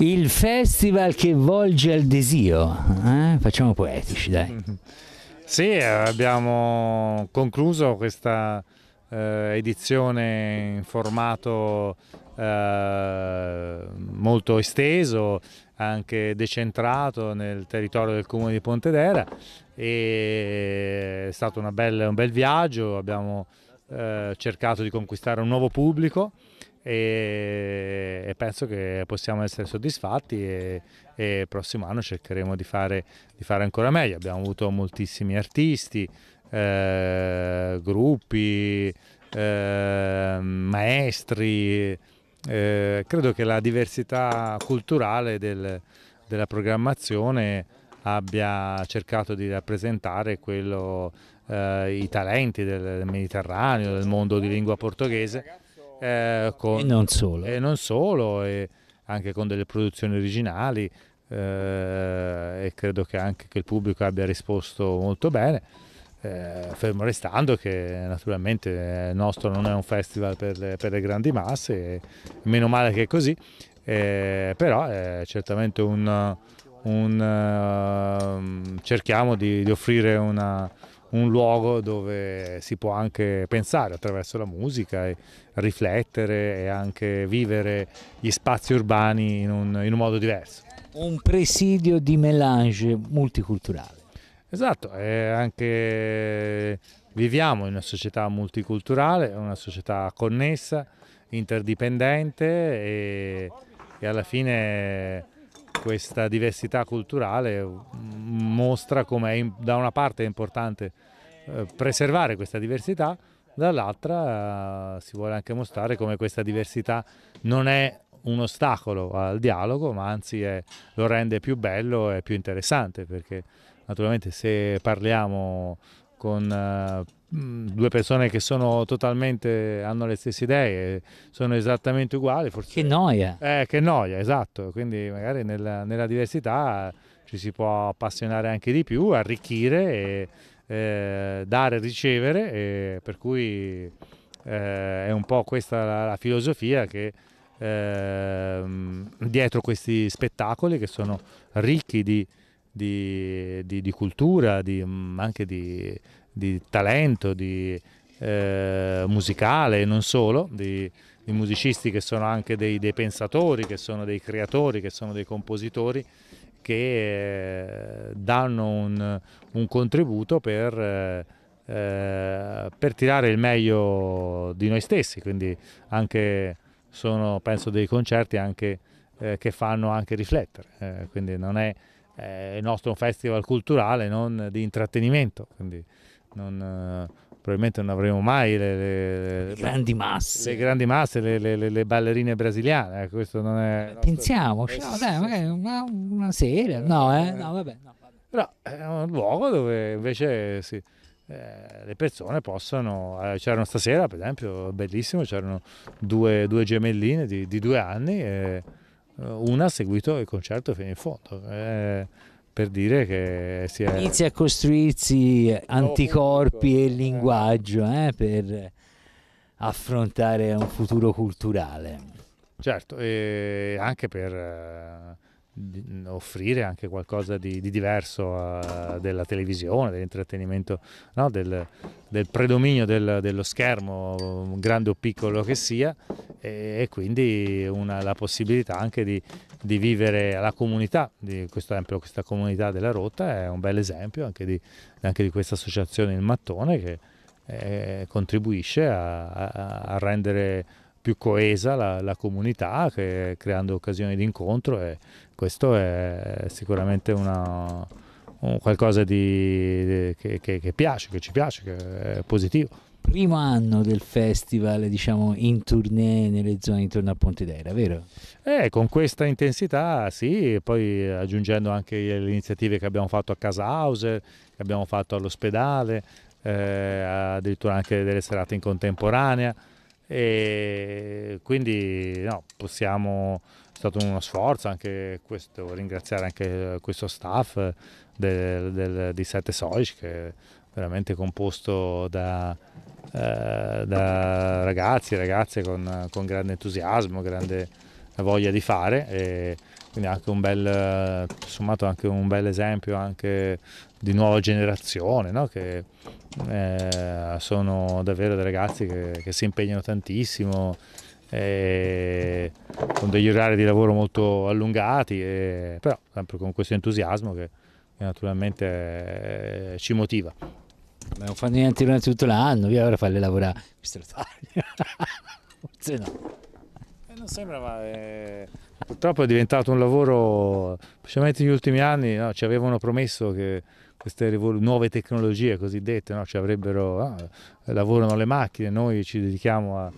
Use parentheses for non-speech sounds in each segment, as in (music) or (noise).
il festival che volge al desio. Eh? Facciamo poetici, dai. Mm-hmm. Sì, eh, abbiamo concluso questa eh, edizione in formato eh, molto esteso, anche decentrato nel territorio del comune di Pontedera. è stato bella, un bel viaggio, abbiamo eh, cercato di conquistare un nuovo pubblico e, e penso che possiamo essere soddisfatti e, e prossimo anno cercheremo di fare, di fare ancora meglio. Abbiamo avuto moltissimi artisti, eh, gruppi, eh, maestri. Eh, credo che la diversità culturale del, della programmazione abbia cercato di rappresentare quello, eh, i talenti del Mediterraneo, del mondo di lingua portoghese eh, con, e non solo, e non solo e anche con delle produzioni originali eh, e credo che anche che il pubblico abbia risposto molto bene. Eh, fermo restando che naturalmente il nostro non è un festival per le, per le grandi masse, e, meno male che è così, eh, però è certamente un, un uh, cerchiamo di, di offrire una, un luogo dove si può anche pensare attraverso la musica e riflettere e anche vivere gli spazi urbani in un, in un modo diverso. Un presidio di melange multiculturale. Esatto, è anche viviamo in una società multiculturale, una società connessa, interdipendente e, e alla fine questa diversità culturale mm, mostra come da una parte è importante eh, preservare questa diversità, dall'altra eh, si vuole anche mostrare come questa diversità non è un ostacolo al dialogo, ma anzi è, lo rende più bello e più interessante, perché naturalmente se parliamo con eh, Mm, due persone che sono totalmente hanno le stesse idee sono esattamente uguali forse che noia eh, che noia esatto quindi magari nella, nella, diversità ci si può appassionare anche di più arricchire e eh, dare ricevere e per cui eh, è un po' questa la, la filosofia che ehm, dietro questi spettacoli che sono ricchi di, di, di, di cultura mm, anche di di talento, di, eh, musicale e non solo, di, di, musicisti che sono anche dei, dei, pensatori, che sono dei creatori, che sono dei compositori che eh, danno un, un, contributo per, eh, eh per tirare il meglio di noi stessi, quindi anche sono penso dei concerti anche, eh, che fanno anche riflettere, eh, quindi non è, è il nostro festival culturale, non di intrattenimento, quindi non, probabilmente non avremo mai le, le, le grandi masse, le, grandi masse, le ballerine brasiliane. Eh, questo non è. Pensiamo, nostro... no, dai, magari una, una sera, eh, no, eh? eh? no, vabbè, no, vabbè. Però è un luogo dove invece si. Eh, le persone possono. Eh, c'erano stasera, per esempio, bellissimo, c'erano due, due gemelline di, di, due anni e una ha seguito il concerto fino in fondo. Eh, per dire che si è... Inizia a costruirsi anticorpi e linguaggio eh, per affrontare un futuro culturale. Certo, e anche per eh, offrire anche qualcosa di, di diverso a, eh, della televisione, dell'intrattenimento, no? del, del, predominio del, dello schermo, grande o piccolo che sia, e, e quindi una, la possibilità anche di, di vivere la comunità, di questo esempio, questa comunità della rotta è un bel esempio anche di, anche di questa associazione Il Mattone che eh, contribuisce a, a, a, rendere più coesa la, la comunità che, creando occasioni di incontro e questo è sicuramente una, un qualcosa di, che, che, che piace, che ci piace, che è positivo primo anno del festival, diciamo, in tournée nelle zone intorno a Pontedera, vero? Eh, con questa intensità sì, poi aggiungendo anche le iniziative che abbiamo fatto a Casa Hauser, che abbiamo fatto all'ospedale, eh, addirittura anche delle serate in contemporanea. E quindi no, possiamo è stato uno sforzo anche questo, ringraziare anche questo staff del, del, di Sette Soic che veramente composto da, eh, da ragazzi e ragazze con, con, grande entusiasmo, grande voglia di fare e quindi anche un bel, sommato anche un bel esempio anche di nuova generazione no? che eh, sono davvero dei ragazzi che, che si impegnano tantissimo con degli orari di lavoro molto allungati, e, però sempre con questo entusiasmo che che naturalmente eh, ci motiva. Ma non fanno niente durante tutto l'anno, via ora farle lavorare queste lattaglie. (laughs) Forse no. Eh, non sembra, ma eh, purtroppo è diventato un lavoro, specialmente negli ultimi anni, no, ci avevano promesso che queste nuove tecnologie cosiddette no, ci avrebbero, no, ah, lavorano le macchine, noi ci dedichiamo a,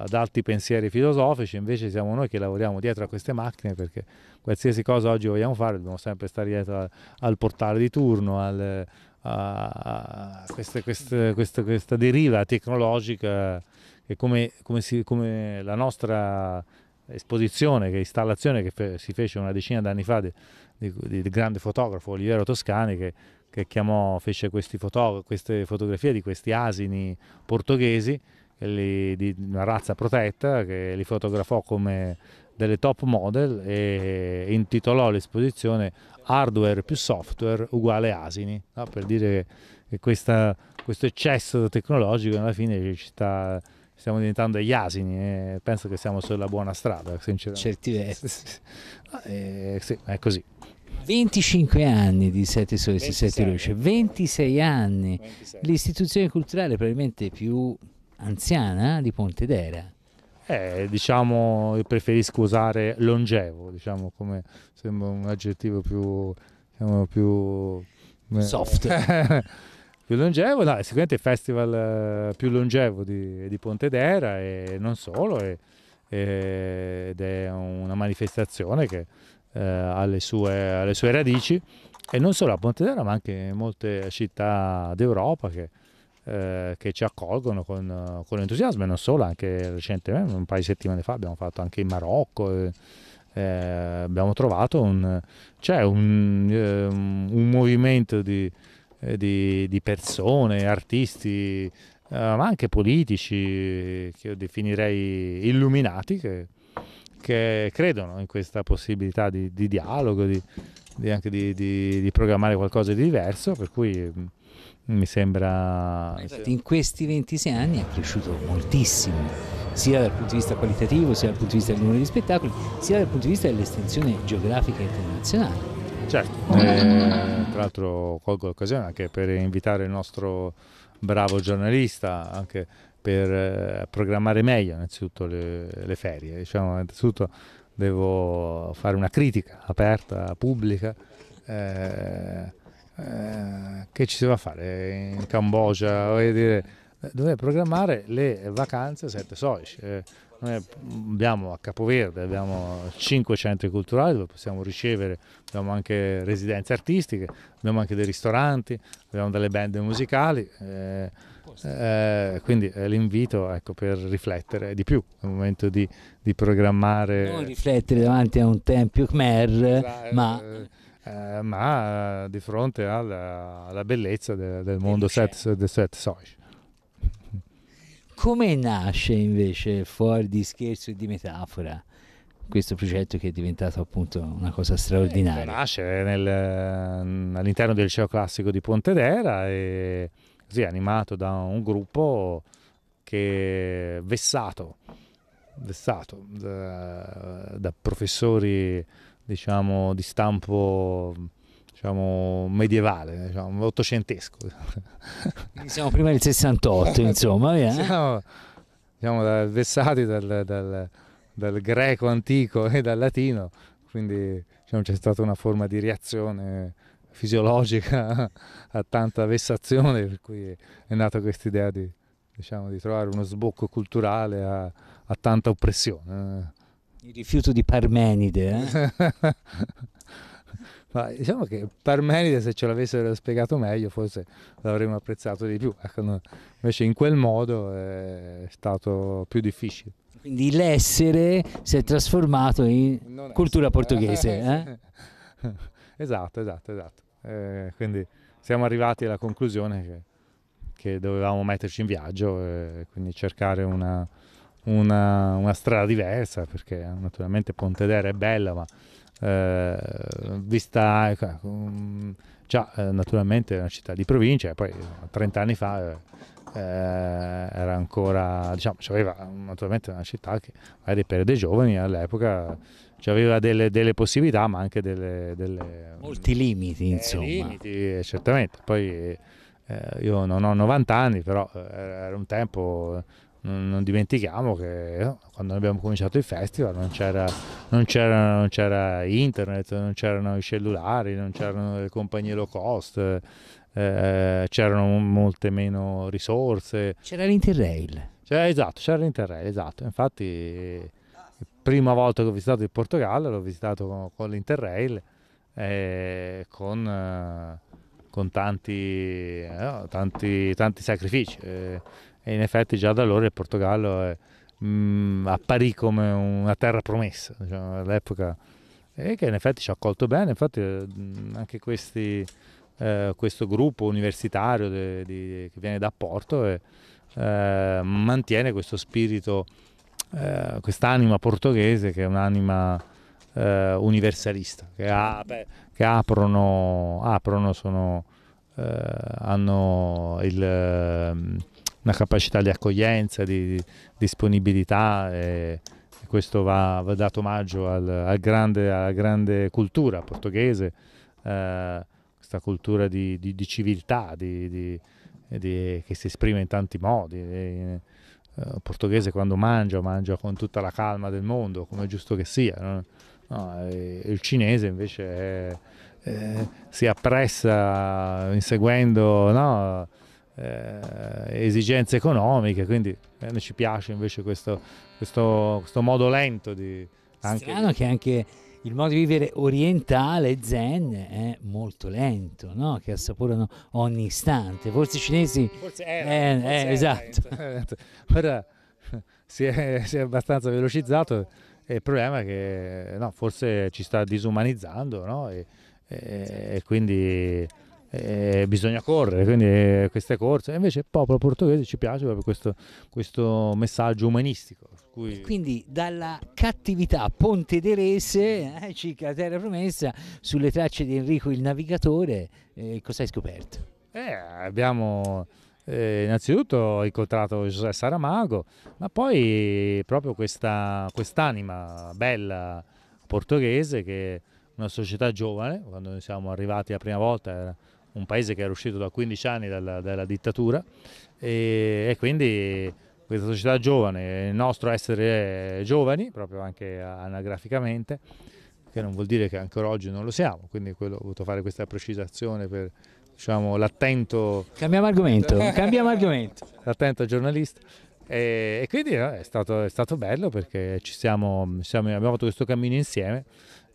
ad alti pensieri filosofici, invece siamo noi che lavoriamo dietro a queste macchine perché qualsiasi cosa oggi vogliamo fare, dobbiamo sempre stare dietro al, al portale di turno, al, a, a queste, queste, queste, questa deriva tecnologica che come, come, si, come, la nostra esposizione, che installazione che fe, si fece una decina d'anni fa del grande fotografo Olivero Toscani che, che chiamò, fece foto, queste fotografie di questi asini portoghesi li, di una razza protetta che li fotografò come delle top model e intitolò l'esposizione hardware più software uguale asini, no? per dire che questa, questo eccesso tecnologico alla fine ci sta, stiamo diventando degli asini e eh. penso che siamo sulla buona strada, sinceramente. Certi versi. (laughs) Eh, sì, è così. 25 anni di Sette Sole 7 Luce, 26 anni, 26. l'istituzione culturale probabilmente più anziana di Pontedera. Eh, diciamo, preferisco usare longevo, diciamo, come sembra un aggettivo più, diciamo, più soft. (laughs) più longevo, no, è sicuramente il festival eh, più longevo di, di Pontedera e non solo, e, e, ed è una manifestazione che eh, ha, le sue, ha, le sue, radici e non solo a Pontedera ma anche in molte città d'Europa che eh, che ci accolgono con, con, entusiasmo e non solo, anche recentemente, un paio di settimane fa abbiamo fatto anche in Marocco. E, eh, abbiamo trovato un, cioè un, eh, un movimento di, eh, di, di, persone, artisti, ma anche politici che io definirei illuminati, che, che credono in questa possibilità di, di dialogo, di, anche di, programmare qualcosa di diverso, per cui mi sembra... In questi 26 anni è cresciuto moltissimo, sia dal punto di vista qualitativo, sia dal punto di vista del numero di spettacoli, sia dal punto di vista dell'estensione geografica internazionale. Certo, eh, tra l'altro colgo l'occasione anche per invitare il nostro bravo giornalista anche per eh, programmare meglio innanzitutto le, le ferie. Diciamo, innanzitutto devo fare una critica aperta, pubblica. Eh, eh, che ci si va a fare in Cambogia, voglio dire, eh, dove programmare le vacanze sette soici. Eh, noi abbiamo a Capoverde abbiamo 5 centri culturali dove possiamo ricevere, abbiamo anche residenze artistiche, abbiamo anche dei ristoranti, abbiamo delle band musicali, eh, eh, quindi eh, l'invito ecco, per riflettere di più, è il momento di, di programmare. Non riflettere davanti a un tempio Khmer, esatto, ma eh, ma eh, di fronte alla, alla bellezza de, del mondo set, del set social. Come nasce invece, fuori di scherzo e di metafora, questo progetto che è diventato appunto una cosa eh, straordinaria? Eh, nasce nel, all'interno del liceo classico di Pontedera e così animato da un gruppo che è vessato, vessato da, eh, da professori diciamo, di stampo diciamo, medievale, diciamo, ottocentesco. Siamo prima del 68, (laughs) insomma. Via. Eh? Siamo, siamo da, vessati dal, dal, dal, greco antico e dal latino, quindi diciamo, c'è stata una forma di reazione fisiologica a tanta vessazione, per cui è nata questa idea di, diciamo, di trovare uno sbocco culturale a, a tanta oppressione. Eh. Il rifiuto di Parmenide. Eh? (laughs) Ma diciamo che Parmenide se ce l'avessero spiegato meglio forse l'avremmo apprezzato di più, ecco, invece in quel modo è stato più difficile. Quindi l'essere si è trasformato in cultura portoghese. Eh? (laughs) esatto, esatto, esatto. Eh, quindi siamo arrivati alla conclusione che, che, dovevamo metterci in viaggio e eh, quindi cercare una, una, una strada diversa, perché naturalmente Pontedera è bella, ma eh, vista ecco, mm, già eh, naturalmente è una città di provincia, poi 30 eh, anni fa eh, era ancora, diciamo, c'aveva naturalmente una città che magari per dei giovani all'epoca aveva delle, delle, possibilità, ma anche delle... delle Molti limiti, eh, insomma. Limiti, certamente. Poi eh, io non ho 90 anni, però era un tempo non, dimentichiamo che quando abbiamo cominciato il festival non c'era, non, c'era, non c'era, internet, non c'erano i cellulari, non c'erano le compagnie low cost, eh, eh c'erano molte meno risorse. C'era l'Interrail. C'era, esatto, c'era l'Interrail, esatto. Infatti la prima volta che ho visitato il Portogallo l'ho visitato con, con l'Interrail e eh, con, eh, con tanti, tanti, tanti sacrifici e in effetti già da allora il Portogallo è, mh, mm, apparì come una terra promessa diciamo, all'epoca e che in effetti ci ha accolto bene, infatti mm, anche questi, eh, questo gruppo universitario de, de, che viene da Porto e, eh, eh, mantiene questo spirito, eh, quest'anima portoghese che è un'anima eh, universalista, che, ha, beh, che aprono, aprono sono, eh, hanno il una capacità di accoglienza, di, di disponibilità e, e questo va, va, dato omaggio al, al grande, alla grande cultura portoghese, eh, questa cultura di, di, di civiltà che si esprime in tanti modi. Eh, il portoghese quando mangia, mangia con tutta la calma del mondo, come è giusto che sia. No? No, il cinese invece è, è, si appressa inseguendo... No? eh, esigenze economiche, quindi a eh, noi ci piace invece questo, questo, questo modo lento di... Anche... Strano che anche il modo di vivere orientale, zen, è molto lento, no? che assaporano ogni istante. Forse i cinesi... Forse era, eh, forse eh, era esatto. Era. Ora si è, si è abbastanza velocizzato e il problema è che no, forse ci sta disumanizzando no? e, e, e quindi eh, bisogna correre, quindi eh, queste corse. invece il popolo portoghese ci piace proprio questo, questo messaggio umanistico. Cui... Quindi dalla cattività pontederese eh, (laughs) circa la Terra Promessa, sulle tracce di Enrico il Navigatore, eh, cosa hai scoperto? Eh, abbiamo... Eh, innanzitutto incontrato José Saramago, ma poi proprio questa, quest'anima bella portoghese che una società giovane, quando siamo arrivati la prima volta era un paese che era uscito da 15 anni dalla, dalla dittatura e, e, quindi questa società giovane, il nostro essere giovani, proprio anche anagraficamente, che non vuol dire che ancora oggi non lo siamo, quindi quello, ho voluto fare questa precisazione per diciamo, l'attento... Cambiamo argomento, (laughs) cambiamo argomento. L'attento giornalista. E, e quindi no, eh, è, stato, è, stato, bello perché siamo, siamo, abbiamo fatto questo cammino insieme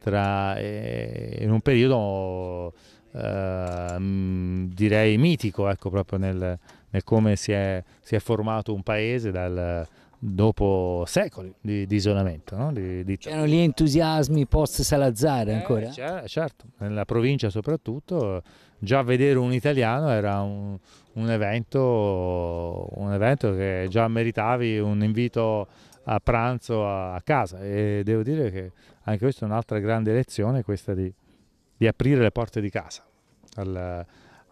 tra, eh, in un periodo eh, mm, direi mitico, ecco, proprio nel, nel come si è, si è, formato un paese dal, dopo secoli di, di isolamento. No? Di, di... C'erano gli entusiasmi post Salazzare eh, ancora? certo, nella provincia soprattutto, già vedere un italiano era un, un, evento, un evento che già meritavi un invito a pranzo a, a casa e devo dire che anche questa è un'altra grande lezione, questa di di aprire le porte di casa al,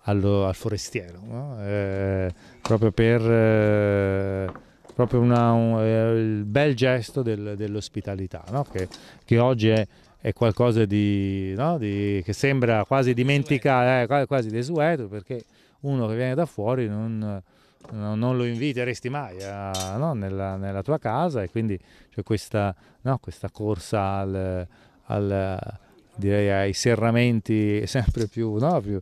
allo, al forestiero, no? eh, proprio per eh, proprio una, un, eh, il bel gesto del, dell'ospitalità, no? che, che, oggi è, è qualcosa di, no? di, che sembra quasi dimenticato, eh, quasi desueto, perché uno che viene da fuori non, non lo inviteresti mai a, no? nella, nella, tua casa e quindi c'è questa, no? questa corsa al, al direi ai serramenti sempre più, no? più,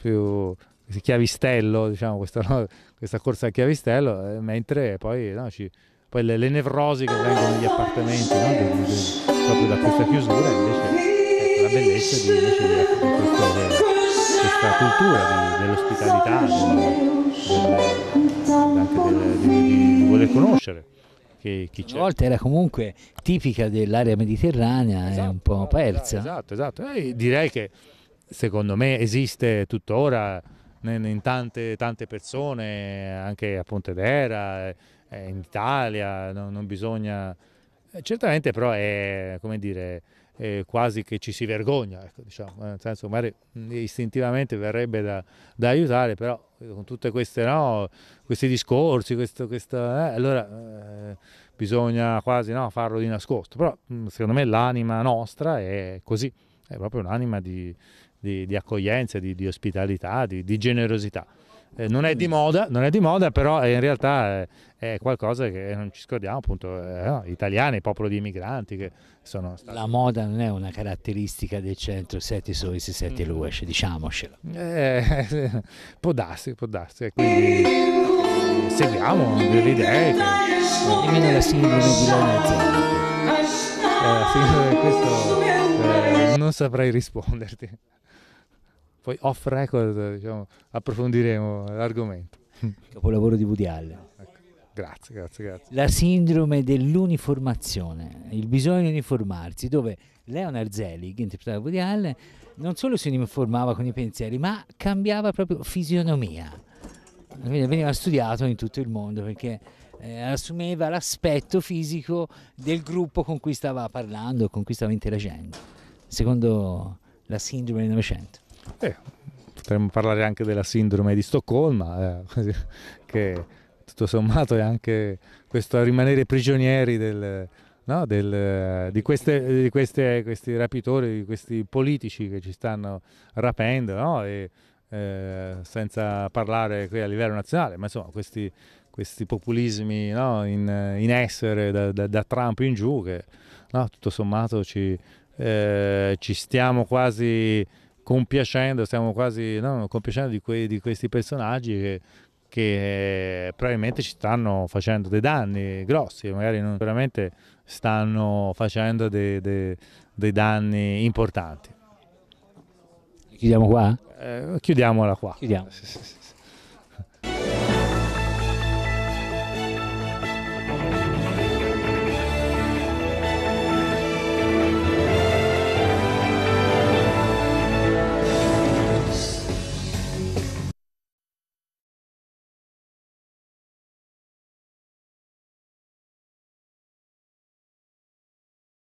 più chiavistello, diciamo, questa, no? questa, corsa a chiavistello, eh, mentre poi, no, ci, poi le, le, nevrosi che vengono negli appartamenti di, di, proprio da questa chiusura, invece è ecco, la bellezza di, di questo, questa cultura dell'ospitalità, del, del, anche del, di voler conoscere che, che Una volta era comunque tipica dell'area mediterranea, esatto, è un po' esatto, persa. Esatto, esatto. E eh, direi che secondo me esiste tuttora in tante, tante persone, anche a Pontedera, eh, in Italia, non, non bisogna... Eh, certamente però è, come dire, eh, quasi che ci si vergogna, ecco, diciamo, eh, nel senso magari mm, istintivamente verrebbe da, da aiutare, però eh, con tutti no, questi discorsi, questo, questa, eh, allora eh, bisogna quasi no, farlo di nascosto, però mm, secondo me l'anima nostra è così, è proprio un'anima di, di, di accoglienza, di, di ospitalità, di generosità. Eh, non, è di mm. moda, non è di moda, però eh, in realtà è, eh, è qualcosa che eh, non ci scordiamo, appunto, eh, no, italiani, popolo di migranti che sono stati... La moda non è una caratteristica del centro, sette soli, se sette mm. l'UES, diciamocelo. Eh, (laughs) può darsi, può darsi, quindi seguiamo delle idee. Che... Nemmeno la sindrome di Lorenzo. Eh, sì, questo eh, non saprei risponderti poi off record diciamo, approfondiremo l'argomento. (laughs) Capolavoro di Woody Allen. Ecco. Grazie, grazie, grazie. La sindrome dell'uniformazione, il bisogno di uniformarsi, dove Leonard Zelig, interpretato da Woody Allen, non solo si uniformava con i pensieri, ma cambiava proprio fisionomia. veniva studiato in tutto il mondo perché eh, assumeva l'aspetto fisico del gruppo con cui stava parlando, con cui stava interagendo, secondo la sindrome del Novecento. Eh, potremmo parlare anche della sindrome di Stoccolma, eh, (laughs) che tutto sommato è anche questo rimanere prigionieri del, no, del, di, queste, di queste, questi rapitori, di questi politici che ci stanno rapendo, no? e, eh, senza parlare qui a livello nazionale, ma insomma questi, questi populismi no, in, in, essere da, da, da, Trump in giù che tutto sommato ci, eh, ci stiamo quasi compiacendo, stiamo quasi no, compiacendo di, quei, di questi personaggi che, che eh, probabilmente ci stanno facendo dei danni grossi, magari non veramente stanno facendo dei, dei, dei danni importanti. Chiudiamo qua? Eh, chiudiamola qua. Chiudiamo. Sì, sì, sì.